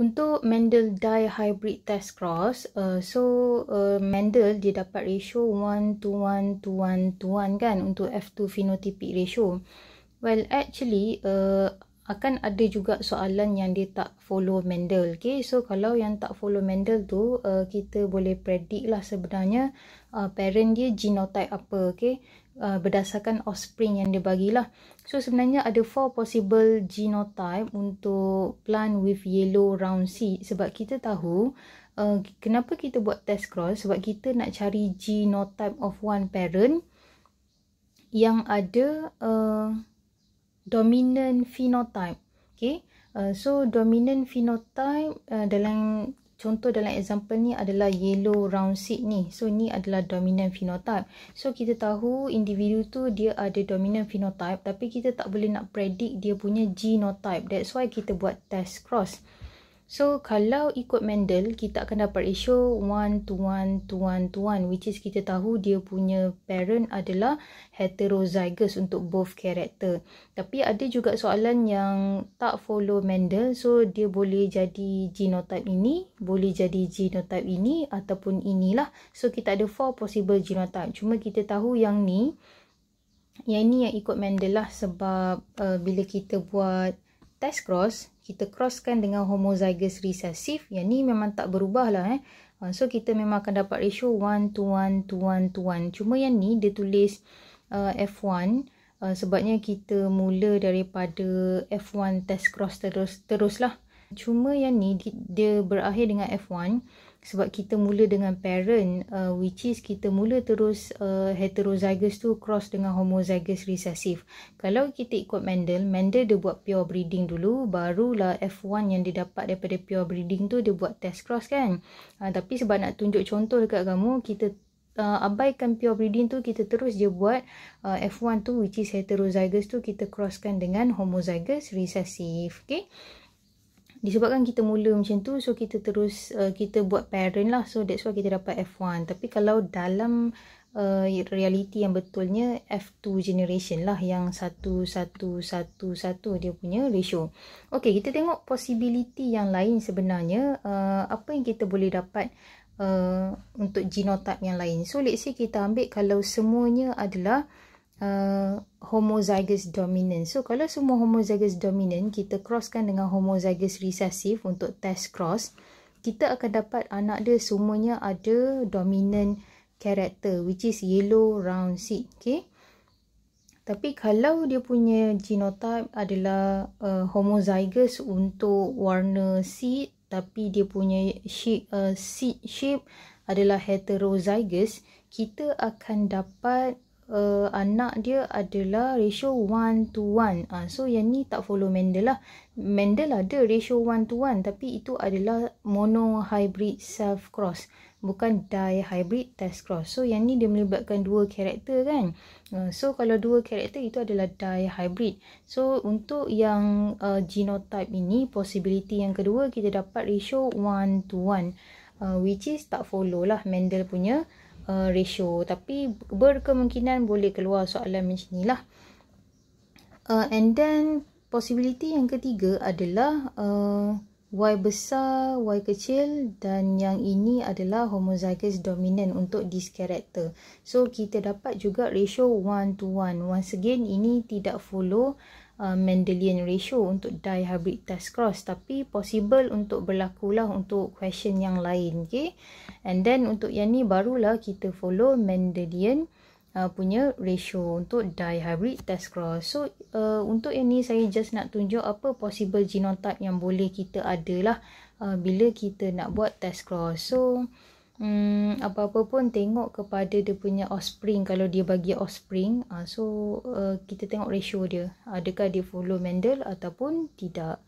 untuk Mendel Dye Hybrid Test Cross, uh, so uh, Mendel dia dapat ratio 1 to 1 to 1 to 1 kan untuk F2 phenotypic ratio. Well, actually uh, akan ada juga soalan yang dia tak follow Mendel. Okay, so kalau yang tak follow Mendel tu, uh, kita boleh predict lah sebenarnya uh, parent dia genotype apa. Okay, uh, berdasarkan offspring yang dia bagilah. So sebenarnya ada four possible genotype untuk plant with yellow round seed sebab kita tahu uh, kenapa kita buat test cross sebab kita nak cari genotype of one parent yang ada uh, dominant phenotype. Okay. Uh, so dominant phenotype uh, dalam contoh dalam example ni adalah yellow round seed ni. So ni adalah dominant phenotype. So kita tahu individu tu dia ada dominant phenotype tapi kita tak boleh nak predict dia punya genotype. That's why kita buat test cross. So kalau ikut Mendel kita akan dapat ratio 1 to 1 to 1 to 1 which is kita tahu dia punya parent adalah heterozygous untuk both character. Tapi ada juga soalan yang tak follow Mendel so dia boleh jadi genotype ini, boleh jadi genotype ini ataupun inilah. So kita ada 4 possible genotype. Cuma kita tahu yang ni yang ni yang ikut Mendel lah sebab uh, bila kita buat test cross kita crosskan dengan homozygous recessive yang ni memang tak berubah lah eh. Ah, so kita memang akan dapat ratio 1 to 1 to 1 to 1. Cuma yang ni dia tulis uh, F1 uh, sebabnya kita mula daripada F1 test cross terus teruslah. Cuma yang ni dia berakhir dengan F1 sebab kita mula dengan parent uh, which is kita mula terus uh, heterozygous tu cross dengan homozygous recessive. Kalau kita ikut Mendel, Mendel dia buat pure breeding dulu barulah F1 yang dia dapat daripada pure breeding tu dia buat test cross kan. Uh, tapi sebab nak tunjuk contoh dekat kamu kita uh, abaikan pure breeding tu kita terus je buat uh, F1 tu which is heterozygous tu kita crosskan dengan homozygous recessive. Okay disebabkan kita mula macam tu so kita terus uh, kita buat parent lah so that's why kita dapat F1 tapi kalau dalam uh, reality yang betulnya F2 generation lah yang satu satu satu satu dia punya ratio ok kita tengok possibility yang lain sebenarnya uh, apa yang kita boleh dapat uh, untuk genotype yang lain so let's say kita ambil kalau semuanya adalah uh, Uh, homozygous dominant. So kalau semua homozygous dominant kita crosskan dengan homozygous recessive untuk test cross, kita akan dapat anak dia semuanya ada dominant character which is yellow round seed, okay? Tapi kalau dia punya genotype adalah uh, homozygous untuk warna seed tapi dia punya shape, uh, seed shape adalah heterozygous, kita akan dapat uh, anak dia adalah ratio 1 to 1. Uh, ah, so yang ni tak follow Mendel lah. Mendel ada ratio 1 to 1 tapi itu adalah mono hybrid self cross. Bukan die hybrid test cross. So yang ni dia melibatkan dua karakter kan. Uh, so kalau dua karakter itu adalah die hybrid. So untuk yang uh, genotype ini possibility yang kedua kita dapat ratio 1 to 1. Uh, which is tak follow lah Mendel punya uh, uh, ratio tapi berkemungkinan boleh keluar soalan macam inilah uh, and then possibility yang ketiga adalah uh, Y besar, Y kecil dan yang ini adalah homozygous dominant untuk this character. So kita dapat juga ratio 1 to 1. Once again ini tidak follow uh, Mendelian ratio untuk dihybrid test cross tapi possible untuk berlakulah untuk question yang lain. Okay? And then untuk yang ni barulah kita follow Mendelian uh, punya ratio untuk dihybrid test cross. So uh, untuk yang ni saya just nak tunjuk apa possible genotype yang boleh kita adalah uh, bila kita nak buat test cross. So um, apa-apa pun tengok kepada dia punya offspring kalau dia bagi offspring. Uh, so uh, kita tengok ratio dia. Adakah dia follow Mendel ataupun tidak.